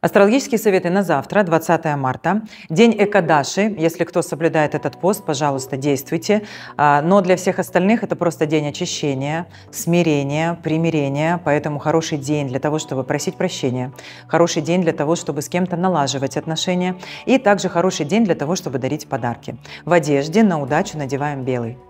Астрологические советы на завтра, 20 марта. День Экадаши. Если кто соблюдает этот пост, пожалуйста, действуйте. А, но для всех остальных это просто день очищения, смирения, примирения. Поэтому хороший день для того, чтобы просить прощения. Хороший день для того, чтобы с кем-то налаживать отношения. И также хороший день для того, чтобы дарить подарки. В одежде на удачу надеваем белый.